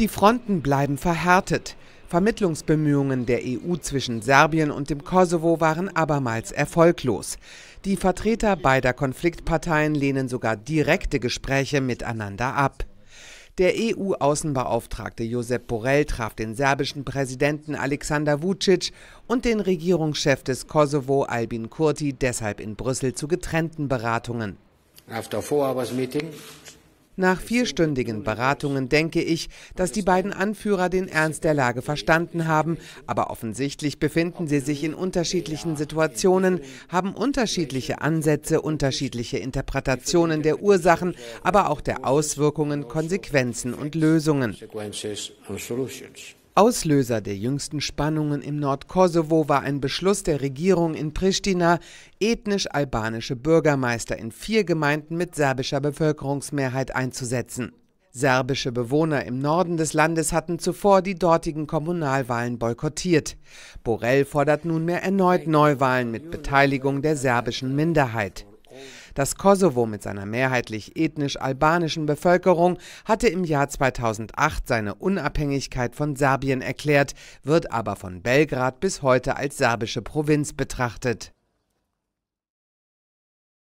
Die Fronten bleiben verhärtet. Vermittlungsbemühungen der EU zwischen Serbien und dem Kosovo waren abermals erfolglos. Die Vertreter beider Konfliktparteien lehnen sogar direkte Gespräche miteinander ab. Der EU-Außenbeauftragte Josep Borrell traf den serbischen Präsidenten Alexander Vucic und den Regierungschef des Kosovo Albin Kurti deshalb in Brüssel zu getrennten Beratungen. After four hours meeting, nach vierstündigen Beratungen denke ich, dass die beiden Anführer den Ernst der Lage verstanden haben, aber offensichtlich befinden sie sich in unterschiedlichen Situationen, haben unterschiedliche Ansätze, unterschiedliche Interpretationen der Ursachen, aber auch der Auswirkungen, Konsequenzen und Lösungen. Auslöser der jüngsten Spannungen im Nordkosovo war ein Beschluss der Regierung in Pristina, ethnisch-albanische Bürgermeister in vier Gemeinden mit serbischer Bevölkerungsmehrheit einzusetzen. Serbische Bewohner im Norden des Landes hatten zuvor die dortigen Kommunalwahlen boykottiert. Borrell fordert nunmehr erneut Neuwahlen mit Beteiligung der serbischen Minderheit. Das Kosovo mit seiner mehrheitlich ethnisch albanischen Bevölkerung hatte im Jahr 2008 seine Unabhängigkeit von Serbien erklärt, wird aber von Belgrad bis heute als serbische Provinz betrachtet.